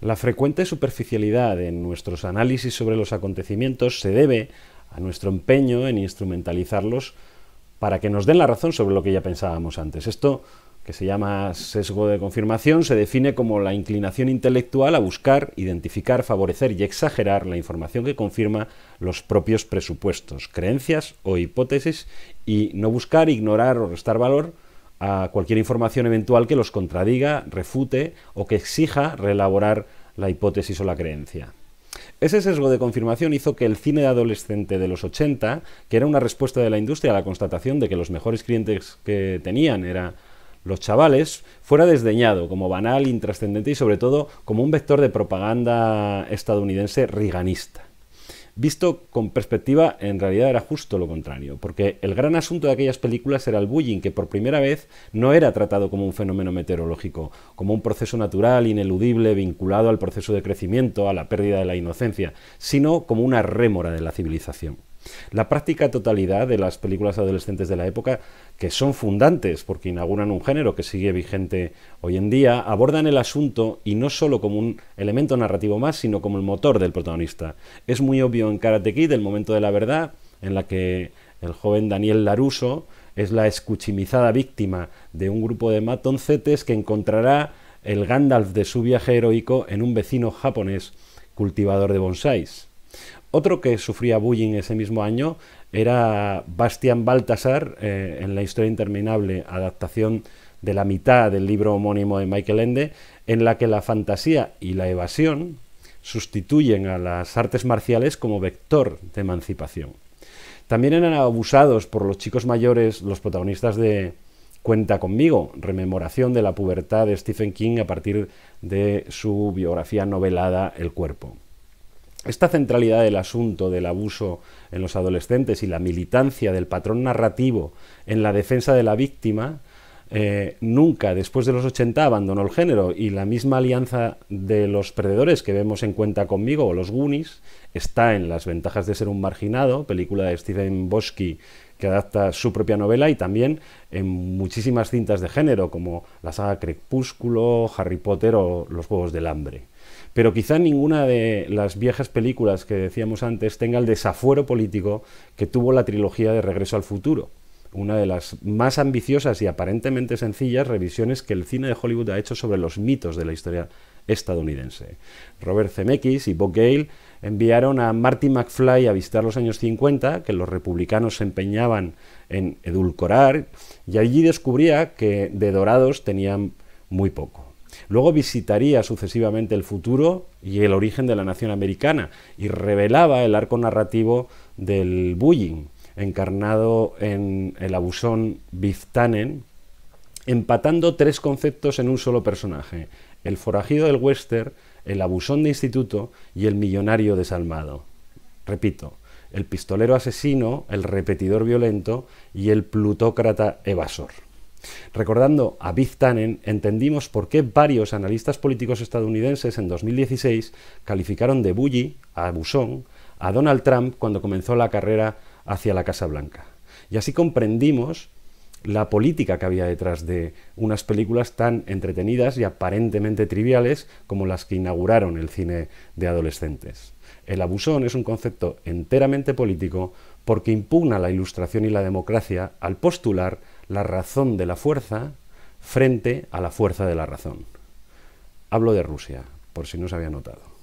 La frecuente superficialidad en nuestros análisis sobre los acontecimientos se debe a nuestro empeño en instrumentalizarlos para que nos den la razón sobre lo que ya pensábamos antes. Esto, que se llama sesgo de confirmación, se define como la inclinación intelectual a buscar, identificar, favorecer y exagerar la información que confirma los propios presupuestos, creencias o hipótesis y no buscar, ignorar o restar valor a cualquier información eventual que los contradiga, refute o que exija reelaborar la hipótesis o la creencia. Ese sesgo de confirmación hizo que el cine de adolescente de los 80, que era una respuesta de la industria a la constatación de que los mejores clientes que tenían eran los chavales, fuera desdeñado como banal, intrascendente y sobre todo como un vector de propaganda estadounidense riganista. Visto con perspectiva, en realidad era justo lo contrario, porque el gran asunto de aquellas películas era el bullying, que por primera vez no era tratado como un fenómeno meteorológico, como un proceso natural, ineludible, vinculado al proceso de crecimiento, a la pérdida de la inocencia, sino como una rémora de la civilización. La práctica totalidad de las películas adolescentes de la época, que son fundantes porque inauguran un género que sigue vigente hoy en día, abordan el asunto y no solo como un elemento narrativo más, sino como el motor del protagonista. Es muy obvio en Karate Kid el momento de la verdad, en la que el joven Daniel Laruso es la escuchimizada víctima de un grupo de matoncetes que encontrará el Gandalf de su viaje heroico en un vecino japonés cultivador de bonsáis. Otro que sufría bullying ese mismo año era Bastian Baltasar eh, en La historia interminable, adaptación de la mitad del libro homónimo de Michael Ende, en la que la fantasía y la evasión sustituyen a las artes marciales como vector de emancipación. También eran abusados por los chicos mayores los protagonistas de Cuenta conmigo, rememoración de la pubertad de Stephen King a partir de su biografía novelada El cuerpo. Esta centralidad del asunto del abuso en los adolescentes y la militancia del patrón narrativo en la defensa de la víctima eh, nunca después de los 80 abandonó el género y la misma alianza de los perdedores que vemos en Cuenta conmigo o los Goonies está en Las ventajas de ser un marginado, película de Stephen Bosky que adapta su propia novela y también en muchísimas cintas de género como la saga Crepúsculo, Harry Potter o Los Juegos del Hambre. Pero quizá ninguna de las viejas películas que decíamos antes tenga el desafuero político que tuvo la trilogía de Regreso al Futuro, una de las más ambiciosas y aparentemente sencillas revisiones que el cine de Hollywood ha hecho sobre los mitos de la historia estadounidense. Robert Zemeckis y Bob Gale enviaron a Marty McFly a visitar los años 50, que los republicanos se empeñaban en edulcorar, y allí descubría que de dorados tenían muy poco. Luego visitaría sucesivamente el futuro y el origen de la nación americana y revelaba el arco narrativo del bullying, encarnado en el abusón Viztanen, empatando tres conceptos en un solo personaje, el forajido del Wester, el abusón de instituto y el millonario desalmado. Repito, el pistolero asesino, el repetidor violento y el plutócrata evasor. Recordando a Biff Tannen, entendimos por qué varios analistas políticos estadounidenses en 2016 calificaron de bully a a Donald Trump cuando comenzó la carrera hacia la Casa Blanca. Y así comprendimos la política que había detrás de unas películas tan entretenidas y aparentemente triviales como las que inauguraron el cine de adolescentes. El abusón es un concepto enteramente político porque impugna la ilustración y la democracia al postular la razón de la fuerza frente a la fuerza de la razón. Hablo de Rusia, por si no se había notado.